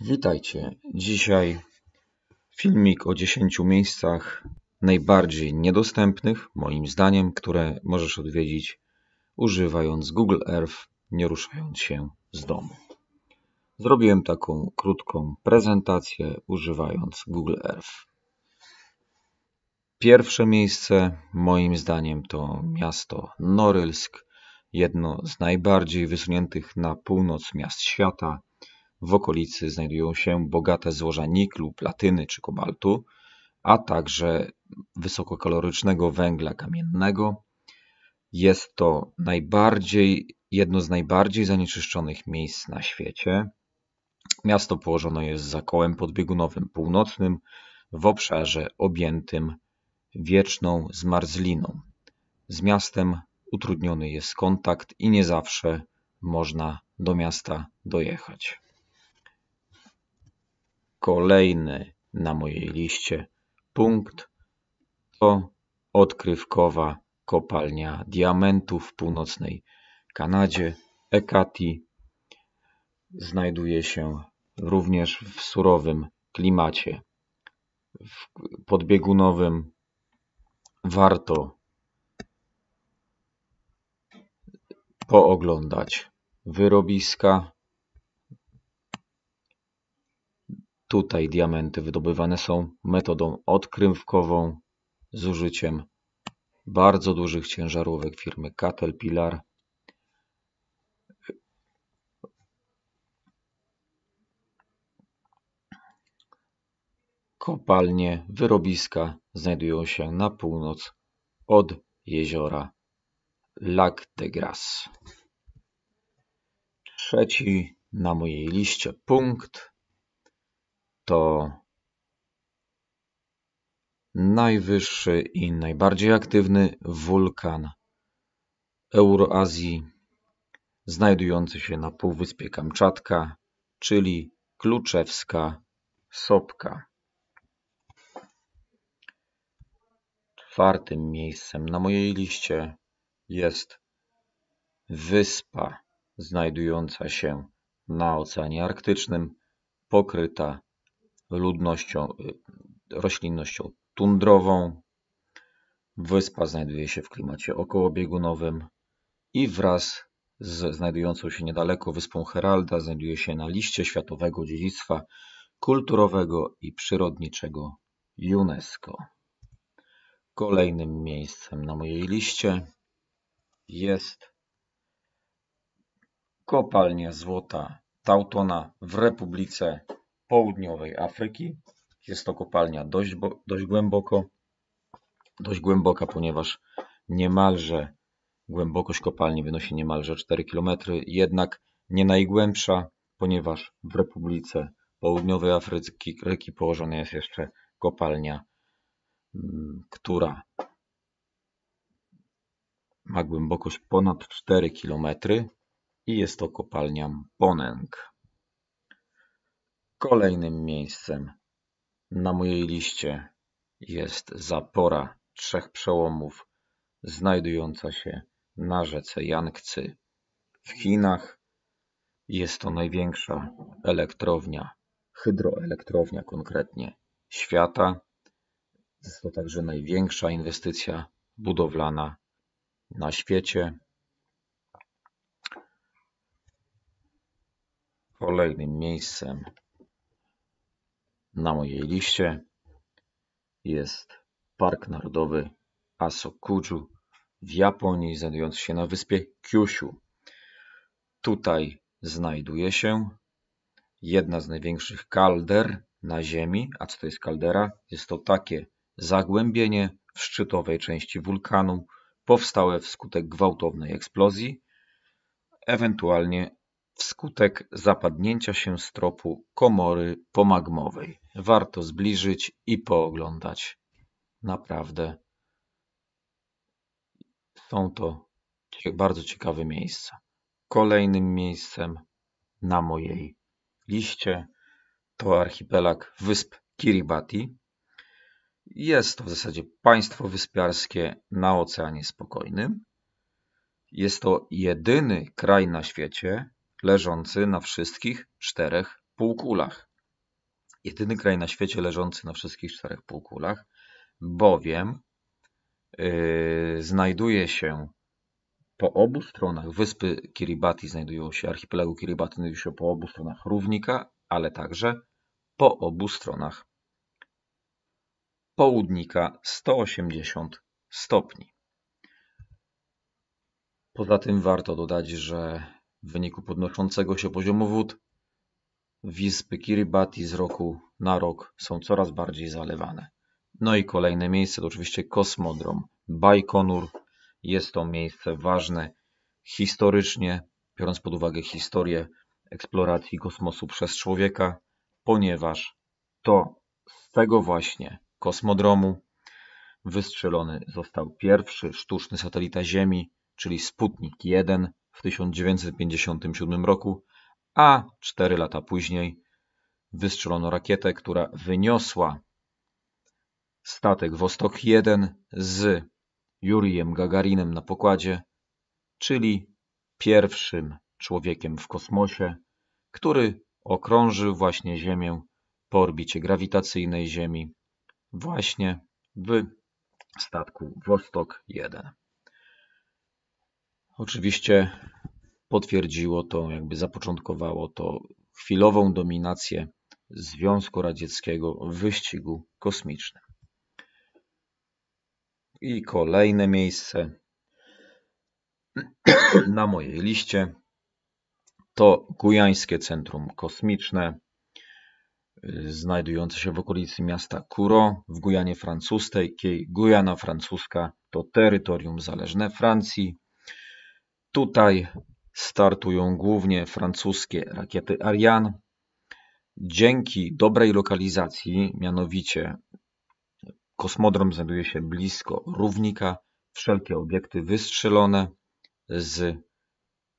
Witajcie. Dzisiaj filmik o 10 miejscach najbardziej niedostępnych, moim zdaniem, które możesz odwiedzić używając Google Earth, nie ruszając się z domu. Zrobiłem taką krótką prezentację używając Google Earth. Pierwsze miejsce moim zdaniem to miasto Norylsk, jedno z najbardziej wysuniętych na północ miast świata w okolicy znajdują się bogate złoża niklu, platyny czy kobaltu, a także wysokokalorycznego węgla kamiennego. Jest to najbardziej, jedno z najbardziej zanieczyszczonych miejsc na świecie. Miasto położone jest za kołem podbiegunowym północnym w obszarze objętym wieczną zmarzliną. Z miastem utrudniony jest kontakt i nie zawsze można do miasta dojechać. Kolejny na mojej liście punkt to odkrywkowa kopalnia diamentów w północnej Kanadzie, Ekati. Znajduje się również w surowym klimacie w podbiegunowym. Warto pooglądać wyrobiska Tutaj diamenty wydobywane są metodą odkrywkową z użyciem bardzo dużych ciężarówek firmy Caterpillar. Kopalnie, wyrobiska znajdują się na północ od jeziora Lac de Grasse. Trzeci na mojej liście punkt to najwyższy i najbardziej aktywny wulkan Euroazji, znajdujący się na Półwyspie Kamczatka, czyli Kluczewska Sopka. Czwartym miejscem na mojej liście jest wyspa znajdująca się na Oceanie Arktycznym, pokryta ludnością, y, roślinnością tundrową. Wyspa znajduje się w klimacie okołobiegunowym i wraz z znajdującą się niedaleko wyspą Heralda znajduje się na liście światowego dziedzictwa kulturowego i przyrodniczego UNESCO. Kolejnym miejscem na mojej liście jest kopalnia złota Tautona w Republice południowej Afryki. Jest to kopalnia dość, dość głęboko, dość głęboka, ponieważ niemalże głębokość kopalni wynosi niemalże 4 km, jednak nie najgłębsza, ponieważ w Republice Południowej Afryki położona jest jeszcze kopalnia, mm, która ma głębokość ponad 4 km i jest to kopalnia Boneng. Kolejnym miejscem na mojej liście jest zapora trzech przełomów znajdująca się na rzece Yangtze w Chinach. Jest to największa elektrownia, hydroelektrownia konkretnie świata. Jest to także największa inwestycja budowlana na świecie. Kolejnym miejscem na mojej liście jest Park Narodowy Asokuju w Japonii, znajdujący się na wyspie Kyushu. Tutaj znajduje się jedna z największych kalder na Ziemi. A co to jest kaldera? Jest to takie zagłębienie w szczytowej części wulkanu powstałe wskutek gwałtownej eksplozji, ewentualnie Wskutek zapadnięcia się stropu komory pomagmowej warto zbliżyć i pooglądać. Naprawdę są to bardzo ciekawe miejsca. Kolejnym miejscem na mojej liście to archipelag wysp Kiribati. Jest to w zasadzie państwo wyspiarskie na Oceanie Spokojnym. Jest to jedyny kraj na świecie, leżący na wszystkich czterech półkulach. Jedyny kraj na świecie leżący na wszystkich czterech półkulach, bowiem yy, znajduje się po obu stronach wyspy Kiribati, znajdują się archipelagu Kiribati, znajduje się po obu stronach równika, ale także po obu stronach południka 180 stopni. Poza tym warto dodać, że w wyniku podnoszącego się poziomu wód wyspy Kiribati z roku na rok są coraz bardziej zalewane. No i kolejne miejsce to oczywiście kosmodrom Bajkonur. Jest to miejsce ważne historycznie, biorąc pod uwagę historię eksploracji kosmosu przez człowieka, ponieważ to z tego właśnie kosmodromu wystrzelony został pierwszy sztuczny satelita Ziemi, czyli Sputnik 1, w 1957 roku, a cztery lata później wystrzelono rakietę, która wyniosła statek Wostok 1 z Jurijem Gagarinem na pokładzie, czyli pierwszym człowiekiem w kosmosie, który okrążył właśnie Ziemię po orbicie grawitacyjnej Ziemi właśnie w statku Wostok 1. Oczywiście potwierdziło to, jakby zapoczątkowało to chwilową dominację Związku Radzieckiego w wyścigu kosmicznym. I kolejne miejsce na mojej liście to Gujańskie Centrum Kosmiczne, znajdujące się w okolicy miasta Kuro w Gujanie Francuskiej. Gujana Francuska to terytorium zależne Francji, Tutaj startują głównie francuskie rakiety Ariane. Dzięki dobrej lokalizacji, mianowicie kosmodrom znajduje się blisko równika, wszelkie obiekty wystrzelone z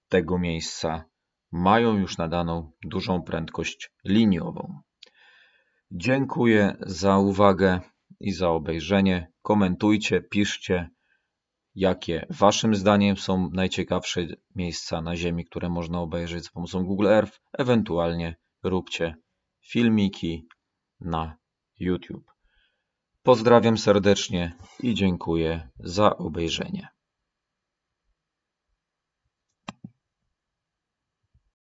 tego miejsca mają już nadaną dużą prędkość liniową. Dziękuję za uwagę i za obejrzenie. Komentujcie, piszcie jakie Waszym zdaniem są najciekawsze miejsca na Ziemi, które można obejrzeć za pomocą Google Earth. Ewentualnie róbcie filmiki na YouTube. Pozdrawiam serdecznie i dziękuję za obejrzenie.